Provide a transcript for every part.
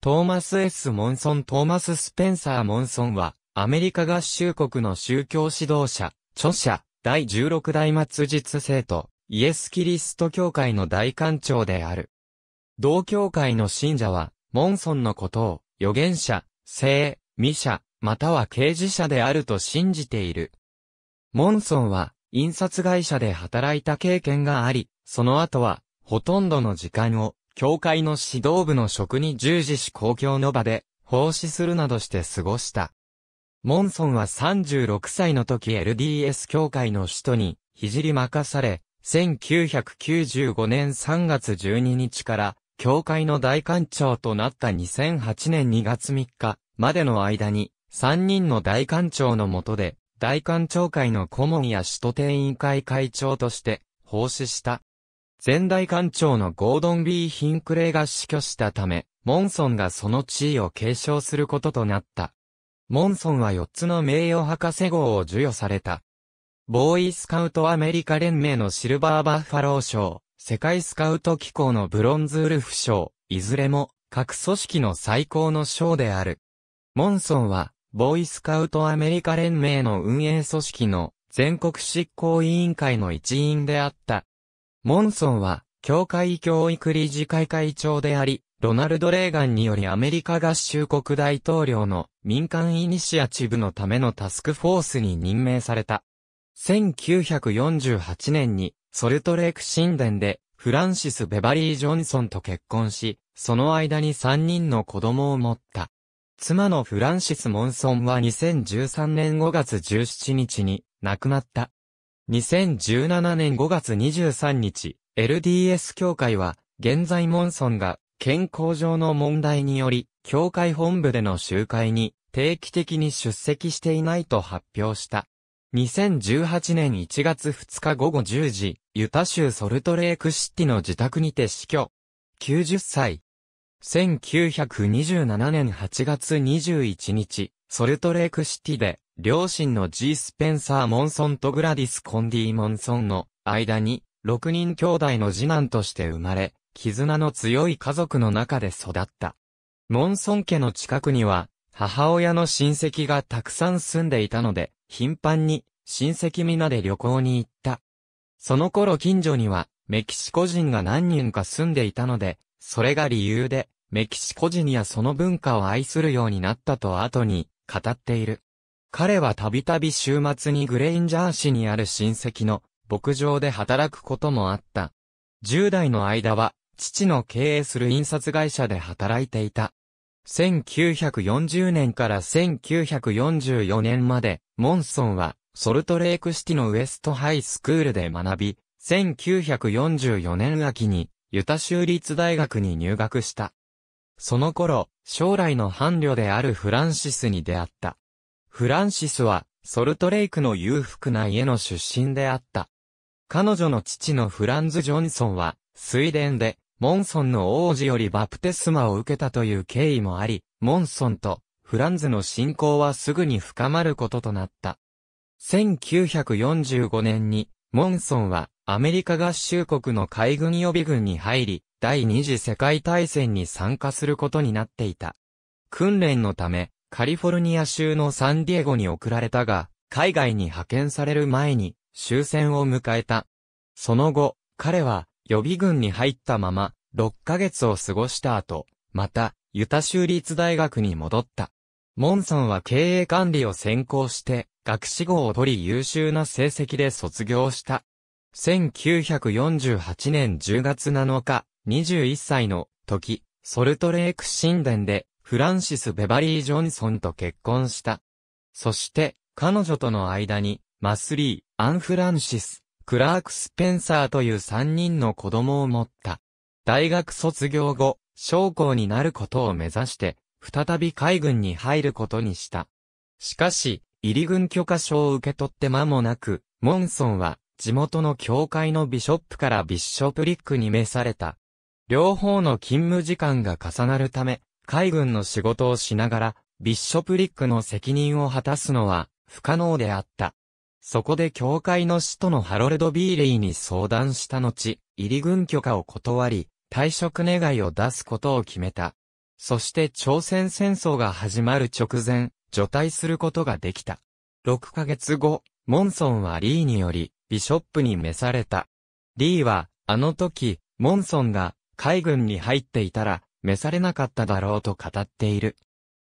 トーマス S. モンソン・トーマス・スペンサー・モンソンは、アメリカ合衆国の宗教指導者、著者、第16代末日生徒、イエス・キリスト教会の大官長である。同教会の信者は、モンソンのことを、預言者、聖、未者、または刑事者であると信じている。モンソンは、印刷会社で働いた経験があり、その後は、ほとんどの時間を、教会の指導部の職に従事し公共の場で、奉仕するなどして過ごした。モンソンは36歳の時 LDS 教会の首都に、り任され、1995年3月12日から、教会の大官長となった2008年2月3日までの間に、3人の大官長の下で、大官長会の顧問や首都定員会会長として、奉仕した。前代官長のゴードン・ B・ ヒンクレイが死去したため、モンソンがその地位を継承することとなった。モンソンは4つの名誉博士号を授与された。ボーイスカウトアメリカ連盟のシルバーバッファロー賞、世界スカウト機構のブロンズウルフ賞、いずれも各組織の最高の賞である。モンソンは、ボーイスカウトアメリカ連盟の運営組織の全国執行委員会の一員であった。モンソンは、教会教育理事会会長であり、ロナルド・レーガンによりアメリカ合衆国大統領の民間イニシアチブのためのタスクフォースに任命された。1948年にソルトレーク神殿でフランシス・ベバリー・ジョンソンと結婚し、その間に3人の子供を持った。妻のフランシス・モンソンは2013年5月17日に亡くなった。2017年5月23日、LDS 協会は、現在モンソンが、健康上の問題により、協会本部での集会に、定期的に出席していないと発表した。2018年1月2日午後10時、ユタ州ソルトレークシティの自宅にて死去。90歳、1927年8月21日、ソルトレークシティで、両親の G. スペンサー・モンソンとグラディス・コンディ・モンソンの間に、6人兄弟の次男として生まれ、絆の強い家族の中で育った。モンソン家の近くには、母親の親戚がたくさん住んでいたので、頻繁に親戚皆で旅行に行った。その頃近所には、メキシコ人が何人か住んでいたので、それが理由で、メキシコ人やその文化を愛するようになったと後に語っている。彼はたびたび週末にグレインジャー市にある親戚の牧場で働くこともあった。10代の間は父の経営する印刷会社で働いていた。1940年から1944年までモンソンはソルトレークシティのウエストハイスクールで学び、1944年秋にユタ州立大学に入学した。その頃、将来の伴侶であるフランシスに出会った。フランシスは、ソルトレイクの裕福な家の出身であった。彼女の父のフランズ・ジョンソンは、水田で、モンソンの王子よりバプテスマを受けたという経緯もあり、モンソンとフランズの信仰はすぐに深まることとなった。1945年に、モンソンはアメリカ合衆国の海軍予備軍に入り、第二次世界大戦に参加することになっていた。訓練のため、カリフォルニア州のサンディエゴに送られたが、海外に派遣される前に終戦を迎えた。その後、彼は予備軍に入ったまま6ヶ月を過ごした後、またユタ州立大学に戻った。モンソンは経営管理を専攻して学士号を取り優秀な成績で卒業した。1948年10月7日、21歳の時、ソルトレーク神殿で、フランシス・ベバリー・ジョンソンと結婚した。そして、彼女との間に、マスリー、アン・フランシス、クラーク・スペンサーという3人の子供を持った。大学卒業後、将校になることを目指して、再び海軍に入ることにした。しかし、入り軍許可証を受け取って間もなく、モンソンは地元の教会のビショップからビッショプリックに召された。両方の勤務時間が重なるため、海軍の仕事をしながら、ビッショプリックの責任を果たすのは不可能であった。そこで教会の使徒のハロルド・ビーレイに相談した後、入り軍許可を断り、退職願を出すことを決めた。そして朝鮮戦争が始まる直前、除隊することができた。6ヶ月後、モンソンはリーにより、ビショップに召された。リーは、あの時、モンソンが海軍に入っていたら、召されなかっただろうと語っている。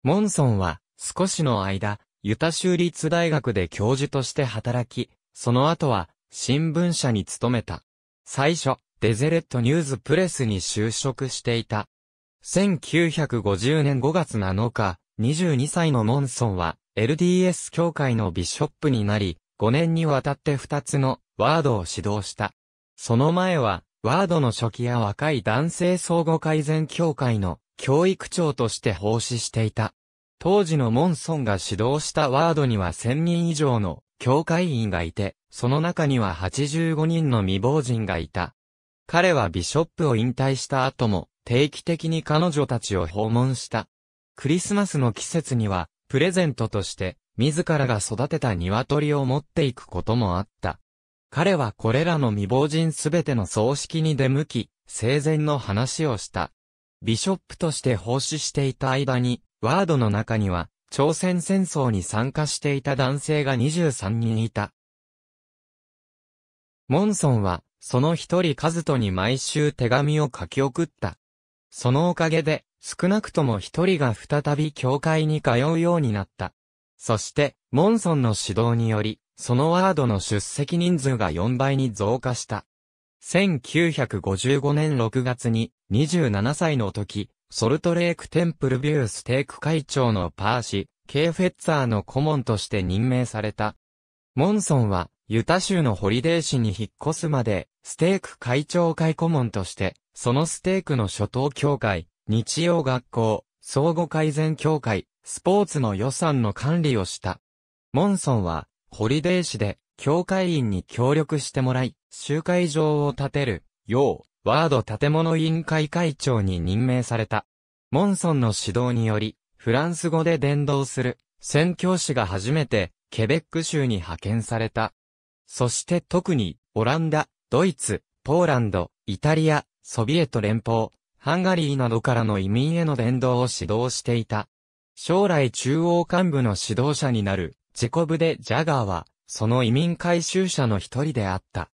モンソンは、少しの間、ユタ州立大学で教授として働き、その後は、新聞社に勤めた。最初、デゼレットニューズプレスに就職していた。1950年5月7日、22歳のモンソンは、LDS 協会のビショップになり、5年にわたって2つのワードを指導した。その前は、ワードの初期や若い男性相互改善協会の教育長として奉仕していた。当時のモンソンが指導したワードには1000人以上の教会員がいて、その中には85人の未亡人がいた。彼はビショップを引退した後も定期的に彼女たちを訪問した。クリスマスの季節にはプレゼントとして自らが育てた鶏を持っていくこともあった。彼はこれらの未亡人すべての葬式に出向き、生前の話をした。ビショップとして奉仕していた間に、ワードの中には、朝鮮戦争に参加していた男性が23人いた。モンソンは、その一人カズトに毎週手紙を書き送った。そのおかげで、少なくとも一人が再び教会に通うようになった。そして、モンソンの指導により、そのワードの出席人数が4倍に増加した。1955年6月に、27歳の時、ソルトレークテンプルビューステーク会長のパーシ、ケーフェッツァーの顧問として任命された。モンソンは、ユタ州のホリデー市に引っ越すまで、ステーク会長会顧問として、そのステークの初等協会、日曜学校、相互改善協会、スポーツの予算の管理をした。モンソンは、ホリデー市で、協会員に協力してもらい、集会場を建てる、よう、ワード建物委員会会長に任命された。モンソンの指導により、フランス語で伝道する、宣教師が初めて、ケベック州に派遣された。そして特に、オランダ、ドイツ、ポーランド、イタリア、ソビエト連邦、ハンガリーなどからの移民への伝道を指導していた。将来中央幹部の指導者になる、ジェコブ・デ・ジャガーは、その移民回収者の一人であった。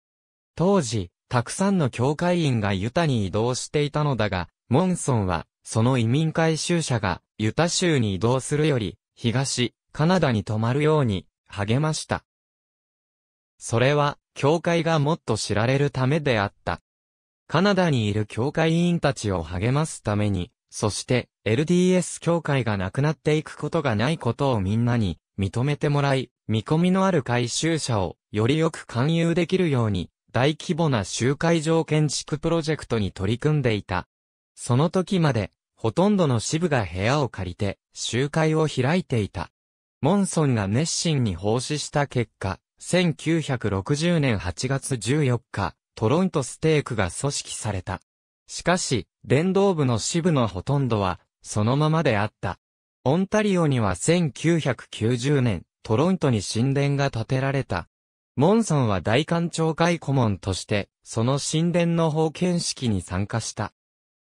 当時、たくさんの教会員がユタに移動していたのだが、モンソンは、その移民回収者がユタ州に移動するより、東、カナダに泊まるように、励ました。それは、教会がもっと知られるためであった。カナダにいる教会員たちを励ますために、そして LDS 教会がなくなっていくことがないことをみんなに認めてもらい、見込みのある回収者をよりよく勧誘できるように、大規模な集会場建築プロジェクトに取り組んでいた。その時まで、ほとんどの支部が部屋を借りて、集会を開いていた。モンソンが熱心に奉仕した結果、1960年8月14日、トロントステークが組織された。しかし、連動部の支部のほとんどは、そのままであった。オンタリオには1990年、トロントに神殿が建てられた。モンソンは大官庁会顧問として、その神殿の封建式に参加した。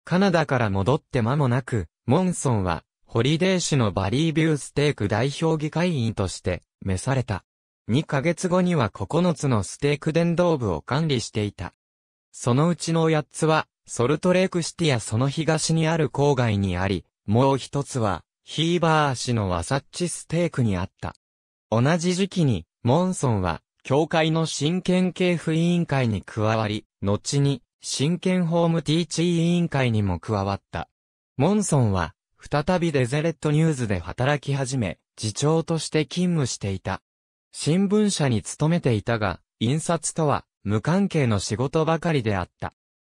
カナダから戻って間もなく、モンソンは、ホリデー市のバリービューステーク代表議会員として、召された。2ヶ月後には9つのステーク伝道部を管理していた。そのうちの8つは、ソルトレークシティやその東にある郊外にあり、もう1つは、ヒーバー市のワサッチステークにあった。同じ時期に、モンソンは、教会の神権系府委員会に加わり、後に、神権ホームティーチ委員会にも加わった。モンソンは、再びデゼレットニューズで働き始め、次長として勤務していた。新聞社に勤めていたが、印刷とは無関係の仕事ばかりであった。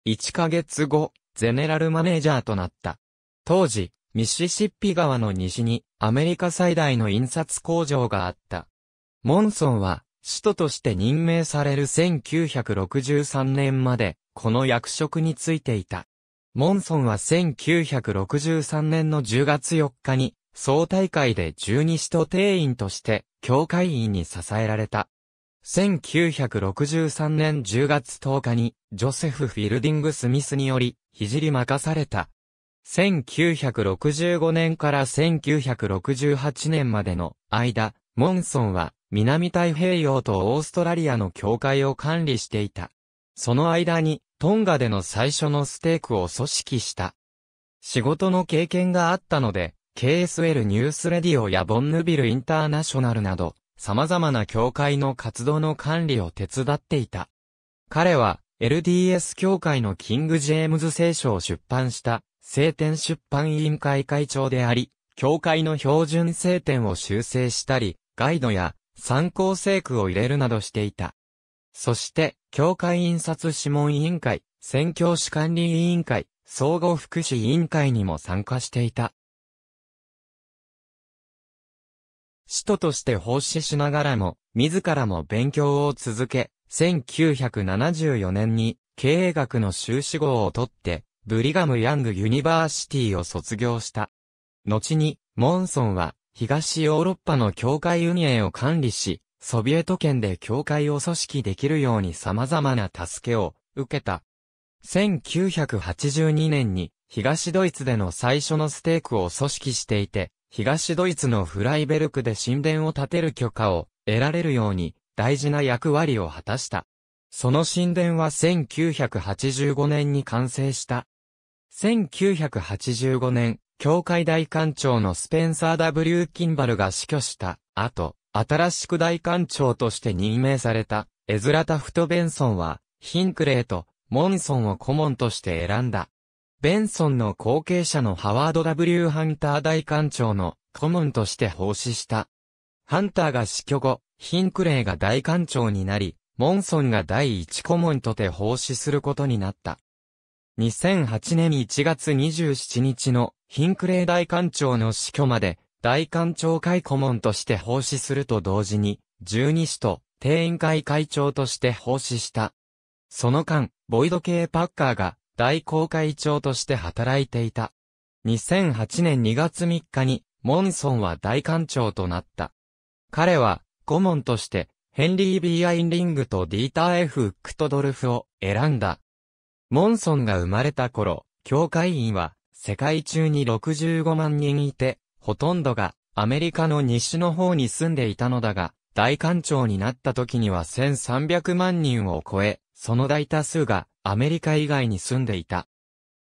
1ヶ月後、ゼネラルマネージャーとなった。当時、ミシシッピ川の西にアメリカ最大の印刷工場があった。モンソンは、首都として任命される1963年まで、この役職についていた。モンソンは1963年の10月4日に、総大会で十二使徒定員として、教会員に支えられた。1963年10月10日に、ジョセフ・フィルディング・スミスにより、肘任された。1965年から1968年までの間、モンソンは南太平洋とオーストラリアの教会を管理していた。その間にトンガでの最初のステークを組織した。仕事の経験があったので、KSL ニュースレディオやボンヌビルインターナショナルなど、様々な教会の活動の管理を手伝っていた。彼は、LDS 教会のキング・ジェームズ聖書を出版した、聖典出版委員会会長であり、教会の標準聖典を修正したり、ガイドや参考聖句を入れるなどしていた。そして、教会印刷諮問委員会、宣教師管理委員会、総合福祉委員会にも参加していた。使徒として奉仕しながらも、自らも勉強を続け、1974年に経営学の修士号を取って、ブリガム・ヤング・ユニバーシティを卒業した。後に、モンソンは、東ヨーロッパの教会運営を管理し、ソビエト圏で教会を組織できるように様々な助けを受けた。1982年に東ドイツでの最初のステークを組織していて、東ドイツのフライベルクで神殿を建てる許可を得られるように大事な役割を果たした。その神殿は1985年に完成した。1985年、教会大官庁のスペンサー・ W・ キンバルが死去した後、新しく大官庁として任命されたエズラ・タフト・ベンソンは、ヒンクレーとモンソンを顧問として選んだ。ベンソンの後継者のハワード・ W・ ハンター大官庁の顧問として奉仕した。ハンターが死去後、ヒンクレイが大官庁になり、モンソンが第一顧問とて奉仕することになった。2008年1月27日のヒンクレイ大官庁の死去まで大官庁会顧問として奉仕すると同時に、十二使と定員会会長として奉仕した。その間、ボイド系パッカーが大航海長として働いていた。2008年2月3日に、モンソンは大艦長となった。彼は、顧問として、ヘンリー・ビー・アインリングとディーター・ F・ クトドルフを選んだ。モンソンが生まれた頃、教会員は、世界中に65万人いて、ほとんどが、アメリカの西の方に住んでいたのだが、大艦長になった時には1300万人を超え、その大多数がアメリカ以外に住んでいた。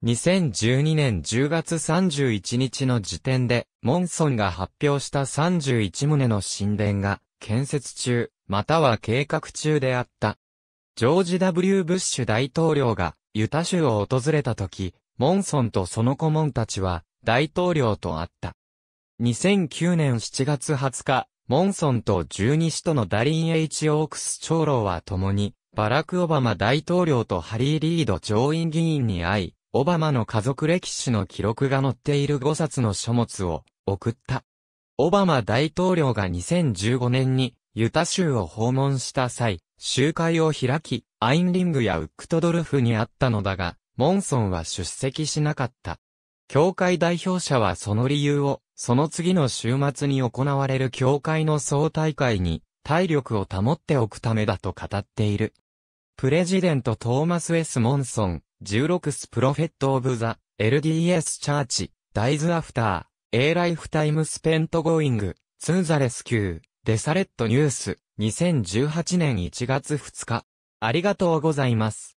2012年10月31日の時点で、モンソンが発表した31棟の神殿が建設中、または計画中であった。ジョージ・ W・ ブッシュ大統領がユタ州を訪れた時、モンソンとその顧問たちは大統領と会った。2009年7月20日、モンソンと十二使徒のダリン・ H・ オークス長老は共にバラク・オバマ大統領とハリー・リード上院議員に会い、オバマの家族歴史の記録が載っている5冊の書物を送った。オバマ大統領が2015年にユタ州を訪問した際、集会を開き、アインリングやウックトドルフに会ったのだが、モンソンは出席しなかった。教会代表者はその理由を、その次の週末に行われる教会の総大会に体力を保っておくためだと語っている。プレジデントトーマス・エスモンソン、16スプロフェット・オブ・ザ・ LDS チャーチ、ダイズ・アフター、エ A ライフタイム・スペント・ゴイング、ツー・ザ・レスキュー、デサレット・ニュース、2018年1月2日。ありがとうございます。